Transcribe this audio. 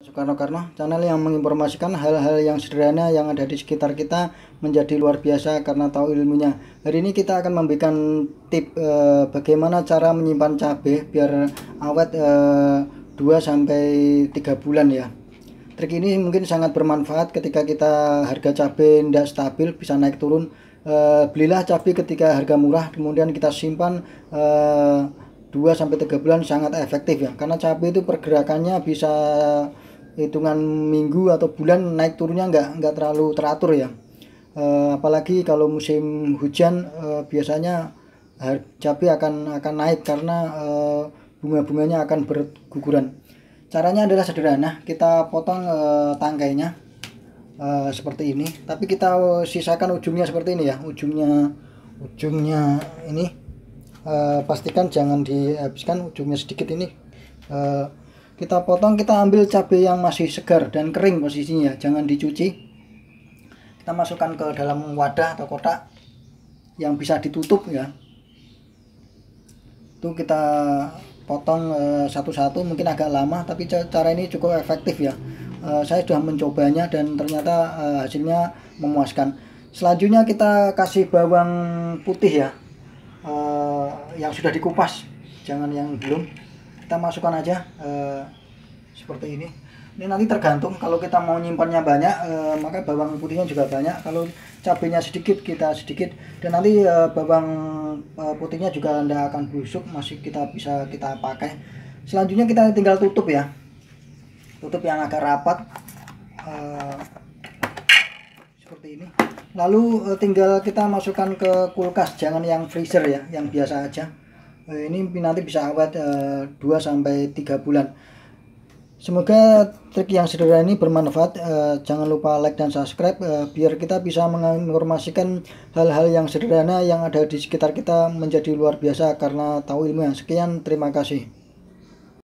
Soekarno Karno, channel yang menginformasikan hal-hal yang sederhana yang ada di sekitar kita menjadi luar biasa karena tahu ilmunya. Hari ini kita akan memberikan tip e, bagaimana cara menyimpan cabai biar awet e, eh, 2 sampai 3 bulan ya. Trik ini mungkin sangat bermanfaat ketika kita harga cabai tidak stabil bisa naik turun. E, belilah cabai ketika harga murah kemudian kita simpan e, 2 sampai 3 bulan sangat efektif ya karena cabai itu pergerakannya bisa hitungan minggu atau bulan naik turunnya nggak nggak terlalu teratur ya uh, apalagi kalau musim hujan uh, biasanya cabai akan akan naik karena uh, bunga-bunganya akan berguguran caranya adalah sederhana kita potong uh, tangkainya uh, seperti ini tapi kita sisakan ujungnya seperti ini ya ujungnya ujungnya ini uh, pastikan jangan dihabiskan ujungnya sedikit ini uh, kita potong kita ambil cabai yang masih segar dan kering posisinya jangan dicuci kita masukkan ke dalam wadah atau kotak yang bisa ditutup ya itu kita potong eh, satu-satu mungkin agak lama tapi cara ini cukup efektif ya eh, saya sudah mencobanya dan ternyata eh, hasilnya memuaskan selanjutnya kita kasih bawang putih ya yang sudah dikupas jangan yang belum kita masukkan aja uh, seperti ini ini nanti tergantung kalau kita mau nyimpannya banyak e, maka bawang putihnya juga banyak kalau cabenya sedikit kita sedikit dan nanti e, bawang e, putihnya juga anda akan busuk masih kita bisa kita pakai selanjutnya kita tinggal tutup ya tutup yang agak rapat e, seperti ini lalu e, tinggal kita masukkan ke kulkas jangan yang freezer ya yang biasa aja Eh, ini nanti bisa awet uh, eh, 2 sampai 3 bulan. Semoga trik yang sederhana ini bermanfaat. Uh, jangan lupa like dan subscribe uh, biar kita bisa menginformasikan hal-hal yang sederhana yang ada di sekitar kita menjadi luar biasa karena tahu ilmu yang sekian. Terima kasih.